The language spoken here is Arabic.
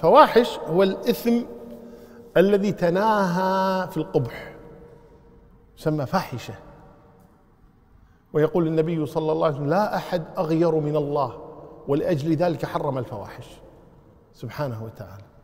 الفواحش هو الإثم الذي تناهى في القبح يسمى فاحشة ويقول النبي صلى الله عليه وسلم لا أحد أغير من الله ولأجل ذلك حرم الفواحش سبحانه وتعالى